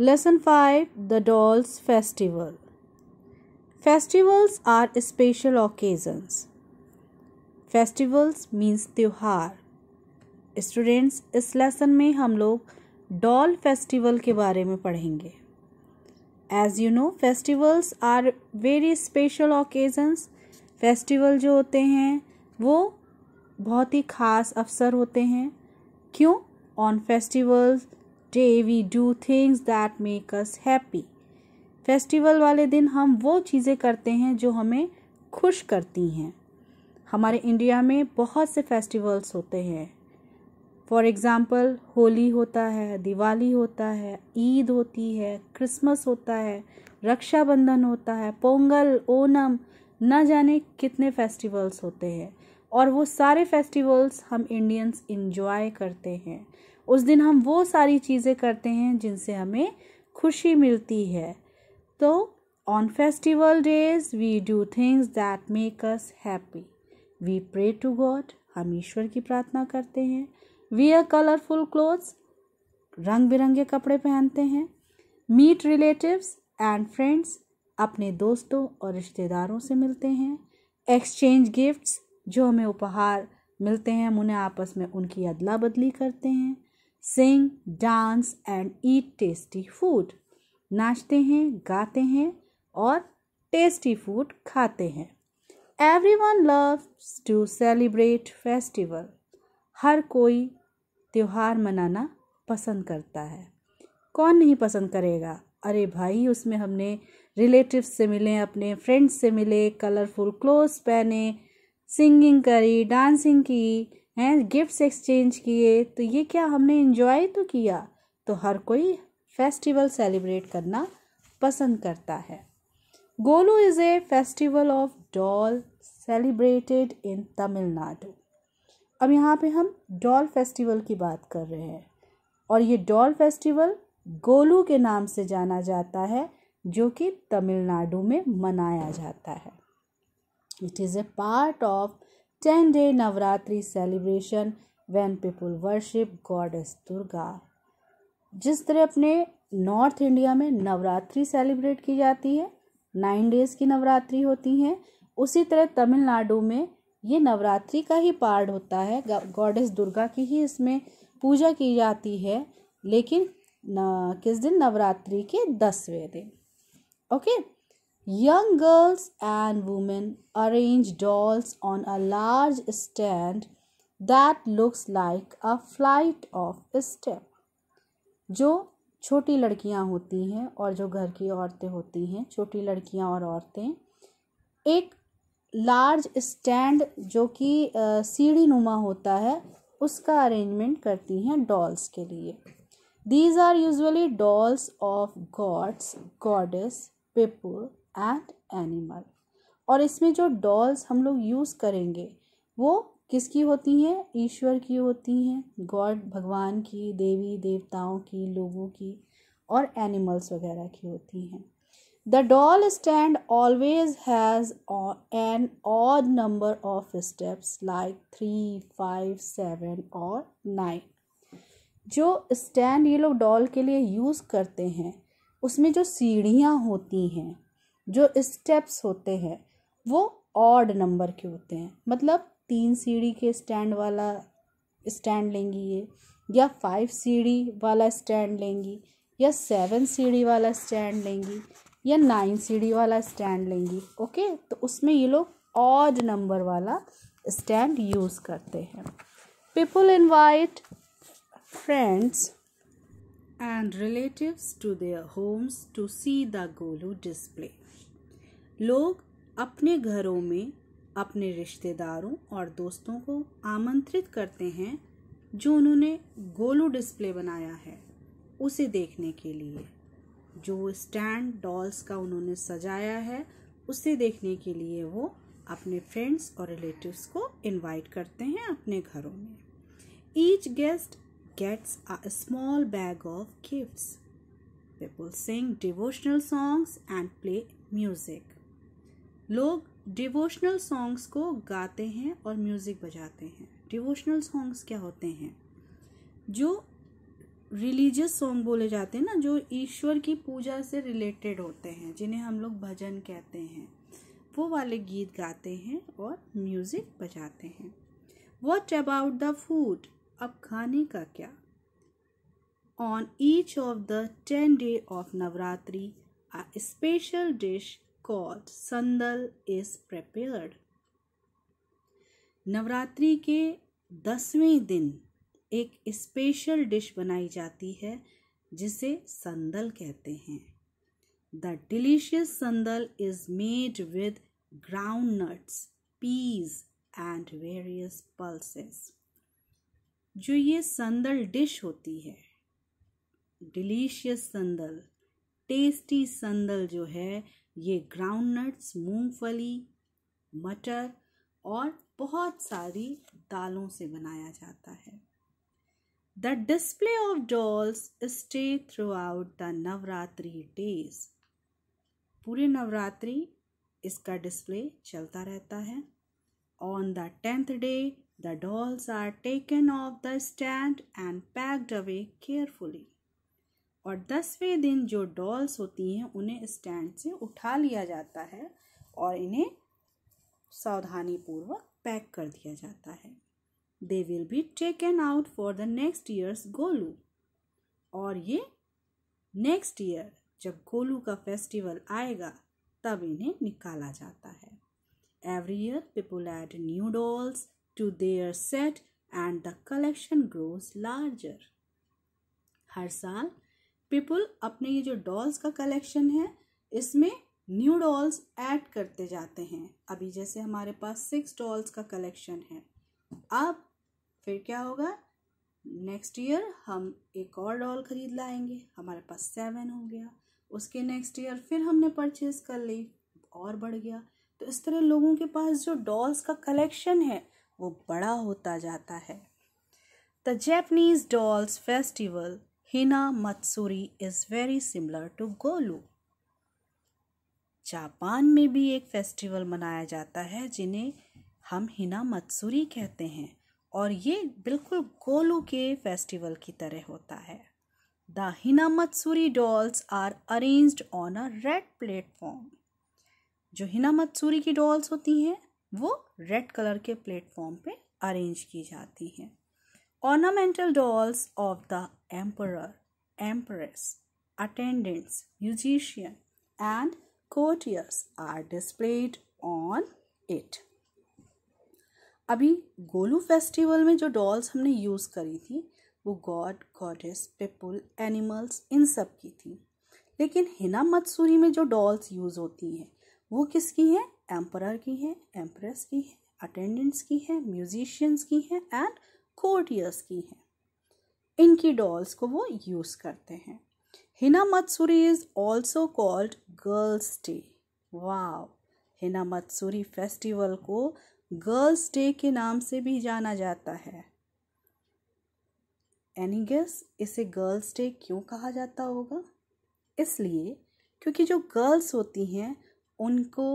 Lesson five the dolls festival festivals are special occasions festivals means त्यौहार students इस lesson में हम लोग डॉल फेस्टिवल के बारे में पढ़ेंगे as you know festivals are very special occasions festival जो होते हैं वो बहुत ही ख़ास अवसर होते हैं क्यों on festivals day we do things that make us happy. Festival वाले दिन हम वो चीज़ें करते हैं जो हमें खुश करती हैं हमारे इंडिया में बहुत से फेस्टिवल्स होते हैं फॉर एग्ज़ाम्पल होली होता है दिवाली होता है ईद होती है क्रिसमस होता है रक्षाबंधन होता है पोंगल ओनम न जाने कितने फेस्टिवल्स होते हैं और वो सारे फेस्टिवल्स हम इंडियंस इन्जॉय करते हैं उस दिन हम वो सारी चीज़ें करते हैं जिनसे हमें खुशी मिलती है तो on festival days we do things that make us happy we pray to God हम ईश्वर की प्रार्थना करते हैं वी आर कलरफुल क्लोथ्स रंग बिरंगे कपड़े पहनते हैं मीट रिलेटिव्स एंड फ्रेंड्स अपने दोस्तों और रिश्तेदारों से मिलते हैं एक्सचेंज गिफ्ट्स जो हमें उपहार मिलते हैं हम उन्हें आपस में उनकी अदला बदली करते हैं sing dance and eat tasty food नाचते हैं गाते हैं और टेस्टी फूड खाते हैं everyone loves to celebrate festival हर कोई त्यौहार मनाना पसंद करता है कौन नहीं पसंद करेगा अरे भाई उसमें हमने रिलेटिव से मिले अपने फ्रेंड्स से मिले कलरफुल क्लोथ्स पहने सिंगिंग करी डांसिंग की हैं गिफ्ट्स एक्सचेंज किए तो ये क्या हमने इन्जॉय तो किया तो हर कोई फेस्टिवल सेलिब्रेट करना पसंद करता है Golu is a festival of doll celebrated in Tamil Nadu अब यहाँ पे हम डॉल फेस्टिवल की बात कर रहे हैं और ये डॉल फेस्टिवल गोलू के नाम से जाना जाता है जो कि तमिलनाडु में मनाया जाता है it is a part of ten day Navratri celebration when people worship goddess Durga जिस तरह अपने नॉर्थ इंडिया में नवरात्रि सेलिब्रेट की जाती है नाइन डेज की नवरात्रि होती हैं उसी तरह तमिलनाडु में ये नवरात्रि का ही पार्ट होता है गॉडेस दुर्गा की ही इसमें पूजा की जाती है लेकिन न, किस दिन नवरात्रि के दसवें दिन okay Young girls and women arrange dolls on a large stand that looks like a flight of step. जो छोटी लड़कियां होती हैं और जो घर की औरतें होती हैं छोटी लड़कियां और औरतें एक लार्ज स्टैंड जो कि सीढ़ी नुमा होता है उसका अरेंजमेंट करती हैं डॉल्स के लिए these are usually dolls of gods goddess people and animal और इसमें जो डॉल्स हम लोग यूज़ करेंगे वो किसकी होती हैं ईश्वर की होती हैं गॉड भगवान की देवी देवताओं की लोगों की और एनिमल्स वगैरह की होती हैं the doll stand always has an odd number of steps like three five seven और नाइन जो स्टैंड ये लोग डॉल के लिए यूज़ करते हैं उसमें जो सीढ़ियाँ होती हैं जो स्टेप्स होते हैं वो ऑड नंबर के होते हैं मतलब तीन सीढ़ी के स्टैंड वाला स्टैंड लेंगी ये या फाइव सीढ़ी वाला स्टैंड लेंगी या सेवन सीढ़ी वाला स्टैंड लेंगी या नाइन सीढ़ी वाला स्टैंड लेंगी ओके तो उसमें ये लोग ऑड नंबर वाला स्टैंड यूज़ करते हैं people invite friends and relatives to their homes to see the Golu display लोग अपने घरों में अपने रिश्तेदारों और दोस्तों को आमंत्रित करते हैं जो उन्होंने गोलू डिस्प्ले बनाया है उसे देखने के लिए जो स्टैंड डॉल्स का उन्होंने सजाया है उसे देखने के लिए वो अपने फ्रेंड्स और रिलेटिव्स को इनवाइट करते हैं अपने घरों में each guest gets a small bag of gifts People sing devotional songs and play music लोग डिवोशनल सॉन्ग्स को गाते हैं और म्यूज़िक बजाते हैं डिवोशनल सॉन्ग्स क्या होते हैं जो रिलीजियस सॉन्ग बोले जाते हैं ना जो ईश्वर की पूजा से रिलेटेड होते हैं जिन्हें हम लोग भजन कहते हैं वो वाले गीत गाते हैं और म्यूज़िक बजाते हैं वॉट अबाउट द फूड अब खाने का क्या on each of the ten day of Navratri a special dish called sandal is prepared. Navratri के दसवें दिन एक स्पेशल डिश बनाई जाती है जिसे संदल कहते हैं the delicious sundal is made with ground nuts peas and various pulses जो ये संदल डिश होती है डिलीशियस संदल टेस्टी संदल जो है ये ग्राउंड नट्स मूंगफली मटर और बहुत सारी दालों से बनाया जाता है the display of dolls stay throughout the Navratri days पूरे नवरात्रि इसका डिस्प्ले चलता रहता है on the tenth day the dolls are taken off the stand and packed away carefully और दसवें दिन जो डॉल्स होती हैं उन्हें स्टैंड से उठा लिया जाता है और इन्हें सावधानीपूर्वक पैक कर दिया जाता है they will be taken out for the next years Golu और ये नेक्स्ट ईयर जब गोलू का फेस्टिवल आएगा तब इन्हें निकाला जाता है every year people add new dolls to their set and the collection grows larger हर साल पीपुल अपने ये जो डॉल्स का कलेक्शन है इसमें न्यू डॉल्स ऐड करते जाते हैं अभी जैसे हमारे पास सिक्स डॉल्स का कलेक्शन है अब फिर क्या होगा नेक्स्ट ईयर हम एक और डॉल खरीद लाएंगे हमारे पास सेवन हो गया उसके नेक्स्ट ईयर फिर हमने परचेज कर ली और बढ़ गया तो इस तरह लोगों के पास जो डॉल्स का कलेक्शन है वो बड़ा होता जाता है the Japanese dolls festival Hina Matsuri is very similar to Golu Japan में भी एक फेस्टिवल मनाया जाता है जिन्हें हम हिना मत्सूरी कहते हैं और ये बिल्कुल गोलू के फेस्टिवल की तरह होता है the Hina Matsuri dolls are arrange on a red platform जो हिना मत्सूरी की डॉल्स होती हैं वो रेड कलर के प्लेटफॉर्म पे अरेंज की जाती हैं ornamental dolls of the emperor, empress, attendants, musician, and courtiers are displayed on it. अभी गोलू फेस्टिवल में जो डॉल्स हमने यूज़ करी थी वो गॉड गॉडेस पीपल एनिमल्स इन सब की थी लेकिन हिना मत्सूरी में जो डॉल्स यूज़ होती हैं वो किसकी हैं एम्परर की हैं एम्प्रेस की हैं अटेंडेंट्स की हैं म्यूजिशियंस की हैं एंड कोर्टियर्स की हैं इनकी डॉल्स को वो यूज़ करते हैं Hina Matsuri is also called girls day wow Hina Matsuri festival को गर्ल्स डे के नाम से भी जाना जाता है गेस इसे गर्ल्स डे क्यों कहा जाता होगा इसलिए क्योंकि जो गर्ल्स होती हैं उनको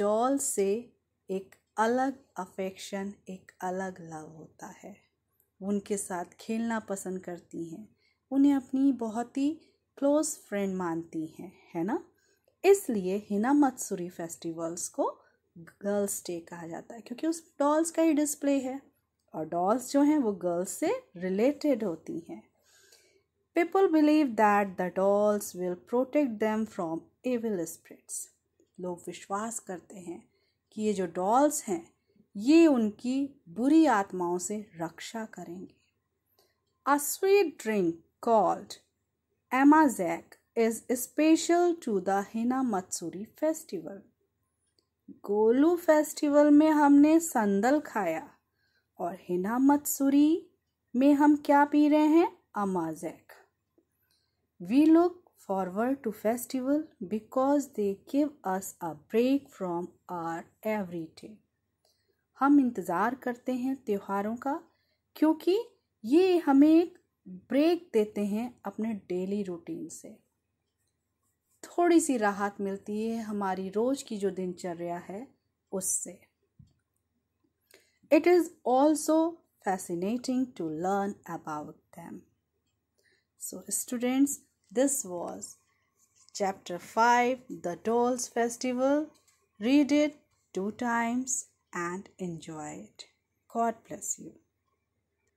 डॉल से एक अलग अफेक्शन एक अलग लव होता है उनके साथ खेलना पसंद करती हैं उन्हें अपनी बहुत ही क्लोज़ फ्रेंड मानती हैं है ना इसलिए हिना मत्सुरी फेस्टिवल्स को गर्ल्स डे कहा जाता है क्योंकि उसमें डॉल्स का ही डिस्प्ले है और डॉल्स जो हैं वो गर्ल्स से रिलेटेड होती हैं people believe that the dolls will protect them from evil spirits लोग विश्वास करते हैं कि ये जो डॉल्स हैं ये उनकी बुरी आत्माओं से रक्षा करेंगे a sweet drink called amazake is special to the Hina Matsuri festival Golu festival में हमने संदल खाया और हिना मत्सूरी में हम क्या पी रहे हैं amazake we look forward to festival because they give us a break from our every day हम इंतज़ार करते हैं त्योहारों का क्योंकि ये हमें एक ब्रेक देते हैं अपने डेली रूटीन से थोड़ी सी राहत मिलती है हमारी रोज़ की जो दिनचर्या है उससे it is also fascinating to learn about them so students this was chapter five the dolls festival read it two times and enjoy it. God bless you.